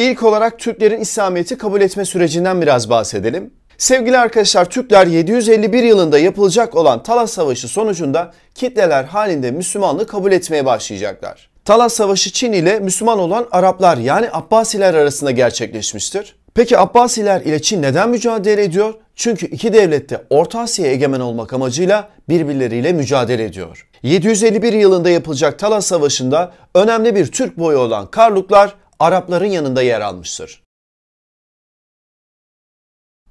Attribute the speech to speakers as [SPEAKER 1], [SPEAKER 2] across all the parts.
[SPEAKER 1] İlk olarak Türklerin İslamiyet'i kabul etme sürecinden biraz bahsedelim. Sevgili arkadaşlar Türkler 751 yılında yapılacak olan Talas Savaşı sonucunda kitleler halinde Müslümanlığı kabul etmeye başlayacaklar. Talas Savaşı Çin ile Müslüman olan Araplar yani Abbasiler arasında gerçekleşmiştir. Peki Abbasiler ile Çin neden mücadele ediyor? Çünkü iki devlet de Orta Asya'ya egemen olmak amacıyla birbirleriyle mücadele ediyor. 751 yılında yapılacak Talas Savaşı'nda önemli bir Türk boyu olan Karluklar Arapların yanında yer almıştır.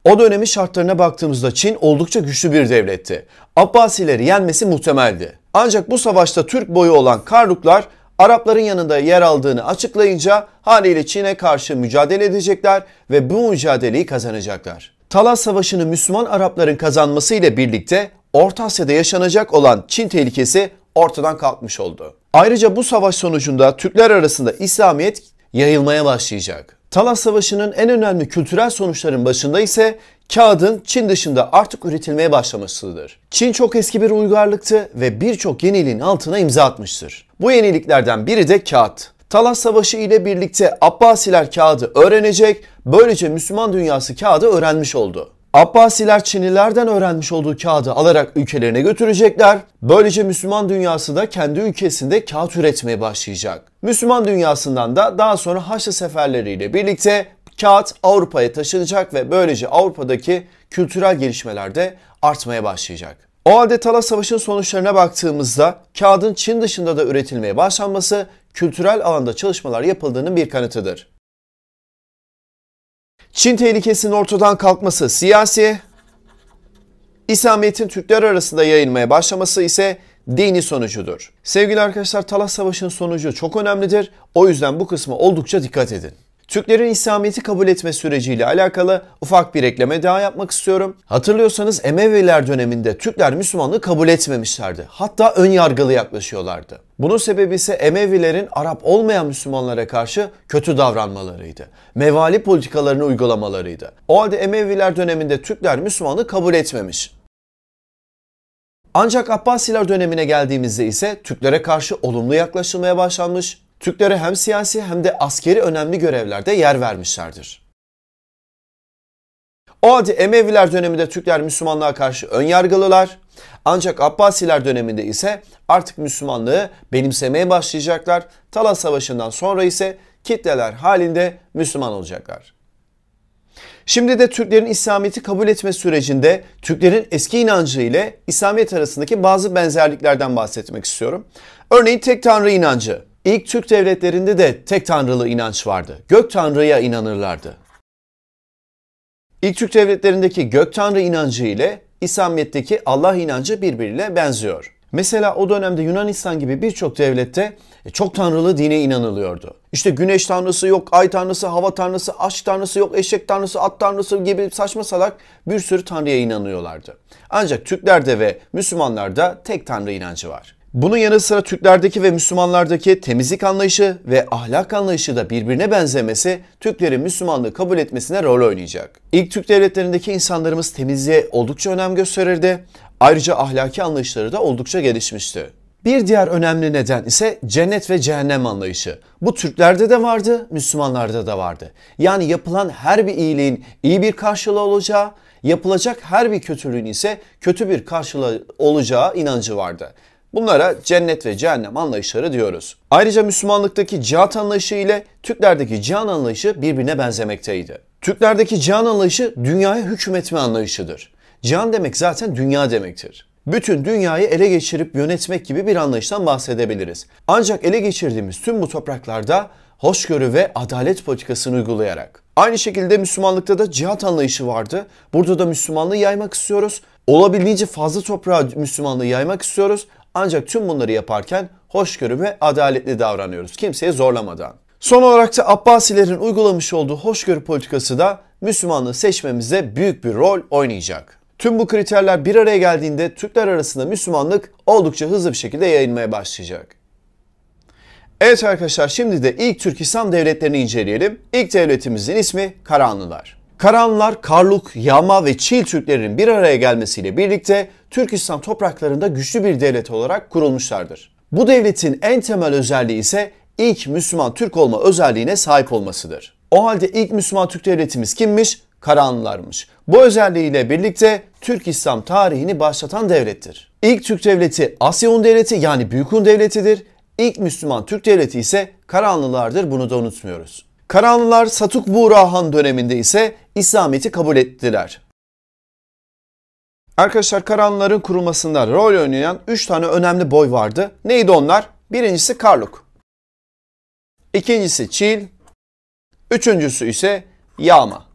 [SPEAKER 1] O dönemi şartlarına baktığımızda Çin oldukça güçlü bir devletti. Abbasileri yenmesi muhtemeldi. Ancak bu savaşta Türk boyu olan Karluklar Arapların yanında yer aldığını açıklayınca haliyle Çin'e karşı mücadele edecekler ve bu mücadeleyi kazanacaklar. Talas Savaşı'nı Müslüman Arapların kazanması ile birlikte Orta Asya'da yaşanacak olan Çin tehlikesi ortadan kalkmış oldu. Ayrıca bu savaş sonucunda Türkler arasında İslamiyet yayılmaya başlayacak. Talas Savaşı'nın en önemli kültürel sonuçların başında ise kağıdın Çin dışında artık üretilmeye başlamasıdır. Çin çok eski bir uygarlıktı ve birçok yeniliğin altına imza atmıştır. Bu yeniliklerden biri de kağıt. Talas Savaşı ile birlikte Abbasiler kağıdı öğrenecek, böylece Müslüman dünyası kağıdı öğrenmiş oldu. Abbasiler Çinlilerden öğrenmiş olduğu kağıdı alarak ülkelerine götürecekler. Böylece Müslüman dünyası da kendi ülkesinde kağıt üretmeye başlayacak. Müslüman dünyasından da daha sonra Haçlı seferleriyle birlikte kağıt Avrupa'ya taşınacak ve böylece Avrupa'daki kültürel gelişmeler de artmaya başlayacak. O halde Talas Savaşı'nın sonuçlarına baktığımızda kağıdın Çin dışında da üretilmeye başlanması kültürel alanda çalışmalar yapıldığının bir kanıtıdır. Çin tehlikesinin ortadan kalkması siyasi, İslamiyet'in Türkler arasında yayılmaya başlaması ise dini sonucudur. Sevgili arkadaşlar Talas Savaşı'nın sonucu çok önemlidir. O yüzden bu kısmı oldukça dikkat edin. Türklerin İslamiyet'i kabul etme süreciyle alakalı ufak bir ekleme daha yapmak istiyorum. Hatırlıyorsanız Emeviler döneminde Türkler Müslümanlığı kabul etmemişlerdi. Hatta ön yargılı yaklaşıyorlardı. Bunun sebebi ise Emevilerin Arap olmayan Müslümanlara karşı kötü davranmalarıydı. Mevali politikalarını uygulamalarıydı. O halde Emeviler döneminde Türkler Müslümanlığı kabul etmemiş. Ancak Abbasiler dönemine geldiğimizde ise Türklere karşı olumlu yaklaşılmaya başlanmış, Türklere hem siyasi hem de askeri önemli görevlerde yer vermişlerdir. O halde Emeviler döneminde Türkler Müslümanlığa karşı önyargılılar. Ancak Abbasiler döneminde ise artık Müslümanlığı benimsemeye başlayacaklar. Talas Savaşı'ndan sonra ise kitleler halinde Müslüman olacaklar. Şimdi de Türklerin İslamiyet'i kabul etme sürecinde Türklerin eski inancı ile İslamiyet arasındaki bazı benzerliklerden bahsetmek istiyorum. Örneğin tek tanrı inancı. İlk Türk devletlerinde de tek tanrılı inanç vardı. Gök tanrıya inanırlardı. İlk Türk devletlerindeki gök tanrı inancı ile İslamiyet'teki Allah inancı birbiriyle benziyor. Mesela o dönemde Yunanistan gibi birçok devlette e, çok tanrılı dine inanılıyordu. İşte güneş tanrısı yok, ay tanrısı, hava tanrısı, aşk tanrısı yok, eşek tanrısı, at tanrısı gibi saçma salak bir sürü tanrıya inanıyorlardı. Ancak Türklerde ve Müslümanlarda tek tanrı inancı var. Bunun yanı sıra Türklerdeki ve Müslümanlardaki temizlik anlayışı ve ahlak anlayışı da birbirine benzemesi Türklerin Müslümanlığı kabul etmesine rol oynayacak. İlk Türk devletlerindeki insanlarımız temizliğe oldukça önem gösterirdi. Ayrıca ahlaki anlayışları da oldukça gelişmişti. Bir diğer önemli neden ise cennet ve cehennem anlayışı. Bu Türklerde de vardı, Müslümanlarda da vardı. Yani yapılan her bir iyiliğin iyi bir karşılığı olacağı, yapılacak her bir kötülüğün ise kötü bir karşılığı olacağı inancı vardı. Bunlara cennet ve cehennem anlayışları diyoruz. Ayrıca Müslümanlıktaki cihat anlayışı ile Türklerdeki can anlayışı birbirine benzemekteydi. Türklerdeki can anlayışı dünyaya hükmetme anlayışıdır. Can demek zaten dünya demektir. Bütün dünyayı ele geçirip yönetmek gibi bir anlayıştan bahsedebiliriz. Ancak ele geçirdiğimiz tüm bu topraklarda hoşgörü ve adalet politikasını uygulayarak. Aynı şekilde Müslümanlıkta da cihat anlayışı vardı. Burada da Müslümanlığı yaymak istiyoruz. Olabildiğince fazla toprağa Müslümanlığı yaymak istiyoruz. Ancak tüm bunları yaparken hoşgörü ve adaletli davranıyoruz. Kimseye zorlamadan. Son olarak da Abbasilerin uygulamış olduğu hoşgörü politikası da Müslümanlığı seçmemize büyük bir rol oynayacak. Tüm bu kriterler bir araya geldiğinde Türkler arasında Müslümanlık oldukça hızlı bir şekilde yayılmaya başlayacak. Evet arkadaşlar şimdi de ilk Türk İslam devletlerini inceleyelim. İlk devletimizin ismi Karahanlılar. Karanlar, Karluk, Yama ve Çil Türklerinin bir araya gelmesiyle birlikte Türkistan topraklarında güçlü bir devlet olarak kurulmuşlardır. Bu devletin en temel özelliği ise ilk Müslüman Türk olma özelliğine sahip olmasıdır. O halde ilk Müslüman Türk devletimiz kimmiş? Karahanlılarmış. Bu özelliğiyle birlikte Türk İslam tarihini başlatan devlettir. İlk Türk devleti Asya devleti yani Büyük Hun devletidir. İlk Müslüman Türk devleti ise Karahanlılardır bunu da unutmuyoruz. Karanlılar Satuk Buğra Han döneminde ise İslamiyet'i kabul ettiler. Arkadaşlar Karanlıların kurulmasında rol oynayan 3 tane önemli boy vardı. Neydi onlar? Birincisi Karluk. İkincisi Çil. Üçüncüsü ise Yağma.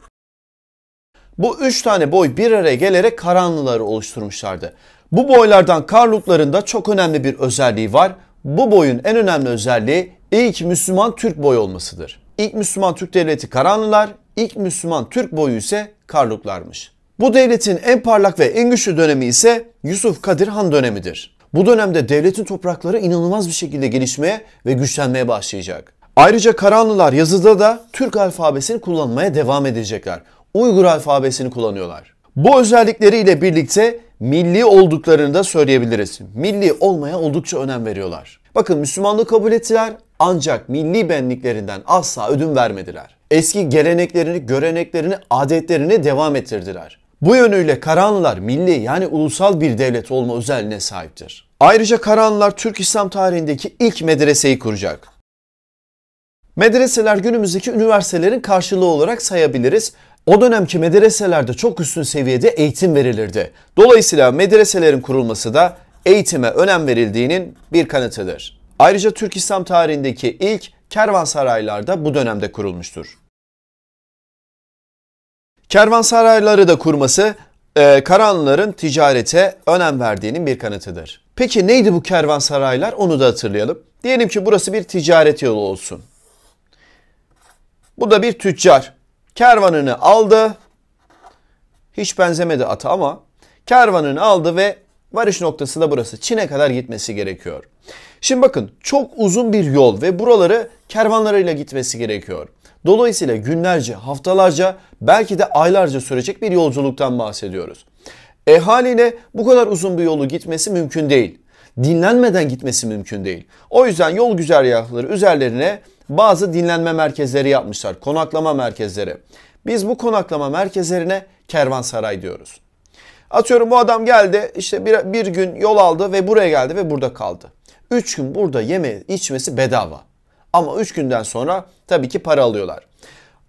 [SPEAKER 1] Bu üç tane boy bir araya gelerek Karanlıları oluşturmuşlardı. Bu boylardan Karlukların da çok önemli bir özelliği var. Bu boyun en önemli özelliği ilk Müslüman Türk boy olmasıdır. İlk Müslüman Türk devleti Karanlılar, ilk Müslüman Türk boyu ise Karluklarmış. Bu devletin en parlak ve en güçlü dönemi ise Yusuf Kadir Han dönemidir. Bu dönemde devletin toprakları inanılmaz bir şekilde gelişmeye ve güçlenmeye başlayacak. Ayrıca Karanlılar yazıda da Türk alfabesini kullanmaya devam edecekler. Uygur alfabesini kullanıyorlar. Bu özellikleriyle birlikte milli olduklarını da söyleyebiliriz. Milli olmaya oldukça önem veriyorlar. Bakın Müslümanlığı kabul ettiler ancak milli benliklerinden asla ödün vermediler. Eski geleneklerini, göreneklerini, adetlerini devam ettirdiler. Bu yönüyle Karahanlılar milli yani ulusal bir devlet olma özelliğine sahiptir. Ayrıca Karahanlılar Türk İslam tarihindeki ilk medreseyi kuracak. Medreseler günümüzdeki üniversitelerin karşılığı olarak sayabiliriz. O dönemki medreselerde çok üstün seviyede eğitim verilirdi. Dolayısıyla medreselerin kurulması da eğitime önem verildiğinin bir kanıtıdır. Ayrıca Türk İslam tarihindeki ilk kervansaraylar da bu dönemde kurulmuştur. Kervansarayları da kurması e, Karahanlıların ticarete önem verdiğinin bir kanıtıdır. Peki neydi bu kervansaraylar onu da hatırlayalım. Diyelim ki burası bir ticaret yolu olsun. Bu da bir tüccar. Kervanını aldı. Hiç benzemedi ata ama kervanını aldı ve Varış noktası da burası. Çin'e kadar gitmesi gerekiyor. Şimdi bakın çok uzun bir yol ve buraları kervanlarıyla gitmesi gerekiyor. Dolayısıyla günlerce, haftalarca, belki de aylarca sürecek bir yolculuktan bahsediyoruz. E haliyle bu kadar uzun bir yolu gitmesi mümkün değil. Dinlenmeden gitmesi mümkün değil. O yüzden yol güzergahları üzerlerine bazı dinlenme merkezleri yapmışlar. Konaklama merkezleri. Biz bu konaklama merkezlerine kervansaray diyoruz. Atıyorum bu adam geldi işte bir, bir gün yol aldı ve buraya geldi ve burada kaldı. Üç gün burada yeme içmesi bedava. Ama üç günden sonra tabii ki para alıyorlar.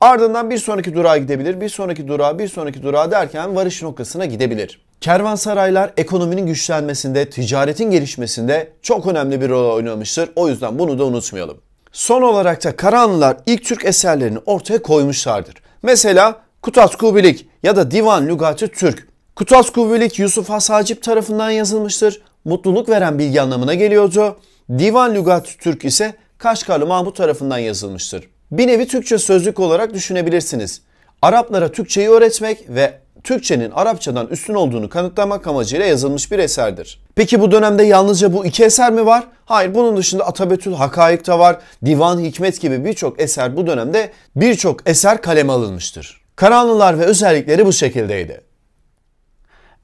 [SPEAKER 1] Ardından bir sonraki durağa gidebilir, bir sonraki durağa, bir sonraki durağa derken varış noktasına gidebilir. Kervansaraylar ekonominin güçlenmesinde, ticaretin gelişmesinde çok önemli bir rol oynamıştır. O yüzden bunu da unutmayalım. Son olarak da Karanlılar ilk Türk eserlerini ortaya koymuşlardır. Mesela Kutat Kubilik ya da Divan Lugatı Türk Kutaz Kuvvelik Yusuf Has Hacip tarafından yazılmıştır. Mutluluk veren bilgi anlamına geliyordu. Divan Lügat Türk ise Kaşgarlı Mahmut tarafından yazılmıştır. Bir nevi Türkçe sözlük olarak düşünebilirsiniz. Araplara Türkçeyi öğretmek ve Türkçenin Arapçadan üstün olduğunu kanıtlamak amacıyla yazılmış bir eserdir. Peki bu dönemde yalnızca bu iki eser mi var? Hayır bunun dışında Atabetül Hakaik da var, Divan Hikmet gibi birçok eser bu dönemde birçok eser kaleme alınmıştır. Karahanlılar ve özellikleri bu şekildeydi.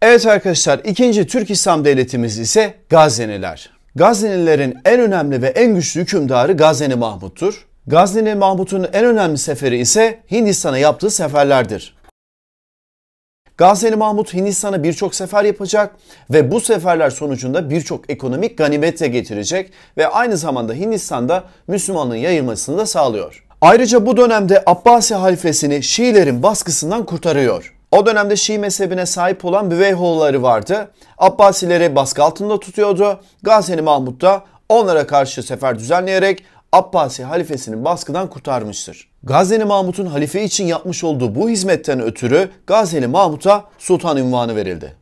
[SPEAKER 1] Evet arkadaşlar ikinci Türk İslam devletimiz ise Gazneliler. Gaznelilerin en önemli ve en güçlü hükümdarı Gazneli Mahmut'tur. Gazneli Mahmut'un en önemli seferi ise Hindistan'a yaptığı seferlerdir. Gazneli Mahmut Hindistan'a birçok sefer yapacak ve bu seferler sonucunda birçok ekonomik ganimet de getirecek ve aynı zamanda Hindistan'da Müslümanlığın yayılmasını da sağlıyor. Ayrıca bu dönemde Abbasi halifesini Şiilerin baskısından kurtarıyor. O dönemde Şii mezhebine sahip olan Büveyhoğulları vardı. Abbasileri baskı altında tutuyordu. Gazeni Mahmud da onlara karşı sefer düzenleyerek Abbasi halifesinin baskıdan kurtarmıştır. Gazeni Mahmut'un halife için yapmış olduğu bu hizmetten ötürü Gazeni Mahmut'a sultan ünvanı verildi.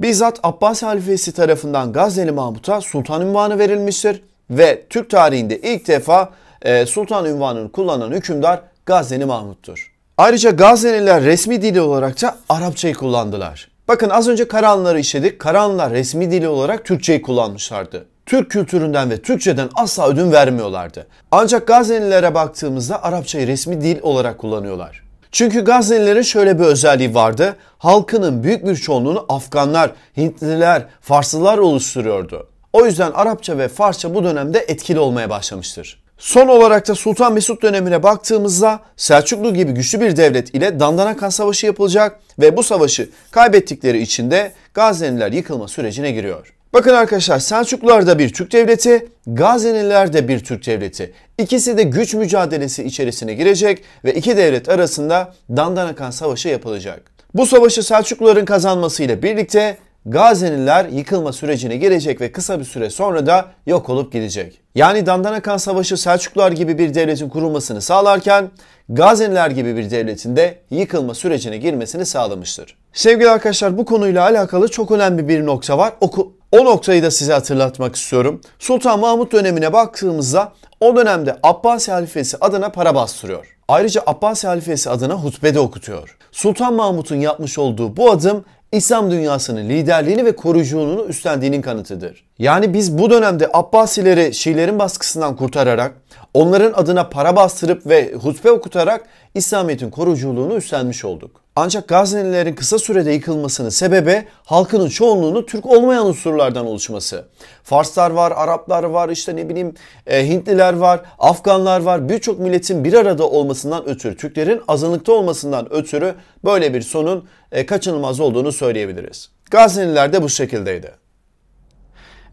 [SPEAKER 1] Bizzat Abbasi halifesi tarafından Gazeni Mahmut'a sultan ünvanı verilmiştir ve Türk tarihinde ilk defa e, sultan ünvanını kullanan hükümdar Gazeni Mahmut'tur. Ayrıca Gazneliler resmi dili olarak da Arapçayı kullandılar. Bakın az önce Karahanlıları işledik. Karahanlılar resmi dili olarak Türkçeyi kullanmışlardı. Türk kültüründen ve Türkçeden asla ödün vermiyorlardı. Ancak Gaznelilere baktığımızda Arapçayı resmi dil olarak kullanıyorlar. Çünkü Gaznelilerin şöyle bir özelliği vardı. Halkının büyük bir çoğunluğunu Afganlar, Hintliler, Farslılar oluşturuyordu. O yüzden Arapça ve Farsça bu dönemde etkili olmaya başlamıştır. Son olarak da Sultan Mesut dönemine baktığımızda Selçuklu gibi güçlü bir devlet ile Dandanakan Savaşı yapılacak ve bu savaşı kaybettikleri için de Gazneliler yıkılma sürecine giriyor. Bakın arkadaşlar Selçuklular da bir Türk devleti, Gazneliler de bir Türk devleti. İkisi de güç mücadelesi içerisine girecek ve iki devlet arasında Dandanakan Savaşı yapılacak. Bu savaşı Selçukluların kazanmasıyla birlikte Gazeniler yıkılma sürecine girecek ve kısa bir süre sonra da yok olup gidecek. Yani Dandanakan Savaşı Selçuklular gibi bir devletin kurulmasını sağlarken Gazeniler gibi bir devletin de yıkılma sürecine girmesini sağlamıştır. Sevgili arkadaşlar bu konuyla alakalı çok önemli bir nokta var. O, o noktayı da size hatırlatmak istiyorum. Sultan Mahmut dönemine baktığımızda o dönemde Abbasi halifesi adına para bastırıyor. Ayrıca Abbasi halifesi adına hutbe de okutuyor. Sultan Mahmut'un yapmış olduğu bu adım İslam dünyasının liderliğini ve koruyuculuğunu üstlendiğinin kanıtıdır. Yani biz bu dönemde Abbasileri Şiilerin baskısından kurtararak, onların adına para bastırıp ve hutbe okutarak İslamiyet'in koruculuğunu üstlenmiş olduk. Ancak Gaznelilerin kısa sürede yıkılmasının sebebi halkının çoğunluğunu Türk olmayan unsurlardan oluşması. Farslar var, Araplar var, işte ne bileyim e, Hintliler var, Afganlar var. Birçok milletin bir arada olmasından ötürü, Türklerin azınlıkta olmasından ötürü böyle bir sonun e, kaçınılmaz olduğunu söyleyebiliriz. Gazneliler de bu şekildeydi.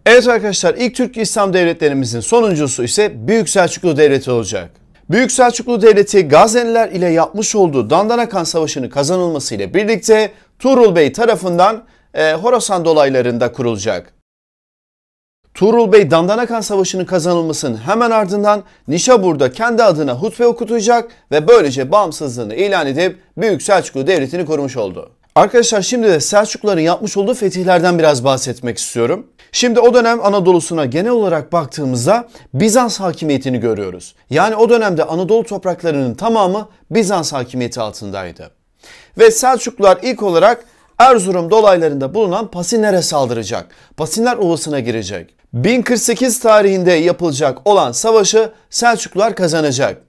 [SPEAKER 1] Evet arkadaşlar ilk Türk İslam devletlerimizin sonuncusu ise Büyük Selçuklu Devleti olacak. Büyük Selçuklu Devleti Gazneliler ile yapmış olduğu Dandanakan savaşını kazanılması ile birlikte Tuğrul Bey tarafından e, Horasan dolaylarında kurulacak. Tuğrul Bey Dandanakan Savaşı'nın kazanılmasının hemen ardından Nişabur'da kendi adına hutbe okutacak ve böylece bağımsızlığını ilan edip Büyük Selçuklu Devleti'ni kurmuş oldu. Arkadaşlar şimdi de Selçukluların yapmış olduğu fetihlerden biraz bahsetmek istiyorum. Şimdi o dönem Anadolu'suna genel olarak baktığımızda Bizans hakimiyetini görüyoruz. Yani o dönemde Anadolu topraklarının tamamı Bizans hakimiyeti altındaydı. Ve Selçuklular ilk olarak Erzurum dolaylarında bulunan Pasinler'e saldıracak. Pasinler Ovası'na girecek. 1048 tarihinde yapılacak olan savaşı Selçuklular kazanacak.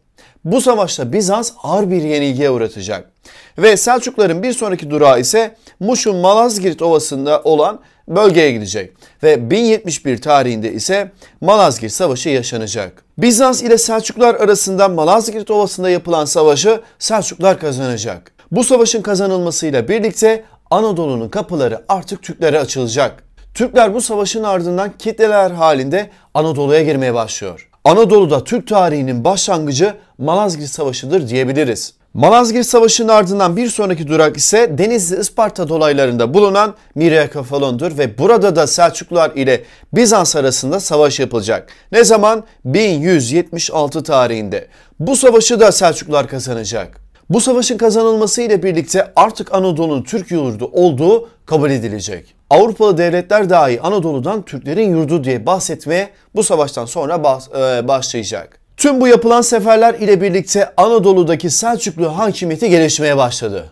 [SPEAKER 1] Bu savaşta Bizans ağır bir yenilgiye uğratacak. Ve Selçukların bir sonraki durağı ise Muş'un Malazgirt Ovası'nda olan bölgeye gidecek ve 1071 tarihinde ise Malazgirt Savaşı yaşanacak. Bizans ile Selçuklar arasında Malazgirt Ovası'nda yapılan savaşı Selçuklar kazanacak. Bu savaşın kazanılmasıyla birlikte Anadolu'nun kapıları artık Türklere açılacak. Türkler bu savaşın ardından kitleler halinde Anadolu'ya girmeye başlıyor. Anadolu'da Türk tarihinin başlangıcı Malazgirt Savaşı'dır diyebiliriz. Malazgirt Savaşı'nın ardından bir sonraki durak ise Denizli Isparta dolaylarında bulunan Mirya Kafalon'dur ve burada da Selçuklular ile Bizans arasında savaş yapılacak. Ne zaman? 1176 tarihinde. Bu savaşı da Selçuklular kazanacak. Bu savaşın kazanılması ile birlikte artık Anadolu'nun Türk yurdu olduğu kabul edilecek. Avrupalı devletler dahi Anadolu'dan Türklerin yurdu diye bahsetmeye bu savaştan sonra e, başlayacak. Tüm bu yapılan seferler ile birlikte Anadolu'daki Selçuklu hakimiyeti gelişmeye başladı.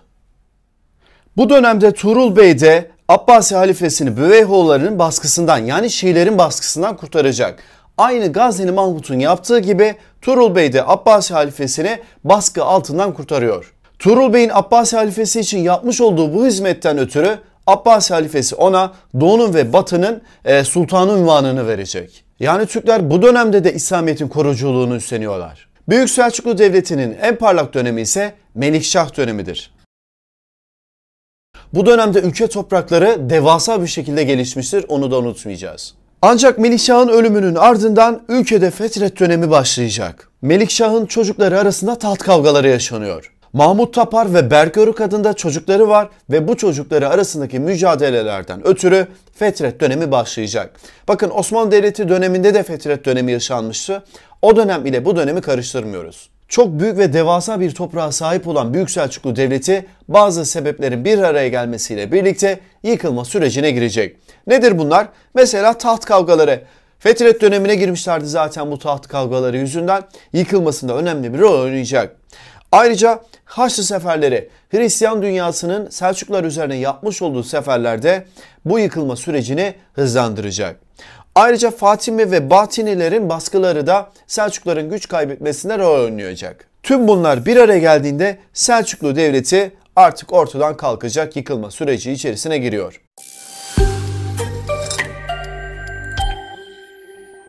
[SPEAKER 1] Bu dönemde Tuğrul Bey de Abbasi halifesini Büveyhoğullarının baskısından yani Şiilerin baskısından kurtaracak. Aynı Gazneli Mahmut'un yaptığı gibi Tuğrul Bey de Abbasi halifesini baskı altından kurtarıyor. Tuğrul Bey'in Abbasi halifesi için yapmış olduğu bu hizmetten ötürü Abbas halifesi ona doğunun ve batının e, sultanı unvanını verecek. Yani Türkler bu dönemde de İslamiyet'in koruculuğunu üstleniyorlar. Büyük Selçuklu Devleti'nin en parlak dönemi ise Melikşah dönemidir. Bu dönemde ülke toprakları devasa bir şekilde gelişmiştir onu da unutmayacağız. Ancak Melikşah'ın ölümünün ardından ülkede fetret dönemi başlayacak. Melikşah'ın çocukları arasında taht kavgaları yaşanıyor. Mahmut Tapar ve Berk Örük adında çocukları var ve bu çocukları arasındaki mücadelelerden ötürü Fetret dönemi başlayacak. Bakın Osmanlı Devleti döneminde de Fetret dönemi yaşanmıştı. O dönem ile bu dönemi karıştırmıyoruz. Çok büyük ve devasa bir toprağa sahip olan Büyük Selçuklu Devleti bazı sebeplerin bir araya gelmesiyle birlikte yıkılma sürecine girecek. Nedir bunlar? Mesela taht kavgaları. Fetret dönemine girmişlerdi zaten bu taht kavgaları yüzünden. Yıkılmasında önemli bir rol oynayacak. Ayrıca Haçlı seferleri Hristiyan dünyasının Selçuklar üzerine yapmış olduğu seferlerde bu yıkılma sürecini hızlandıracak. Ayrıca Fatimi ve Batinilerin baskıları da Selçukların güç kaybetmesine rol oynayacak. Tüm bunlar bir araya geldiğinde Selçuklu Devleti artık ortadan kalkacak yıkılma süreci içerisine giriyor.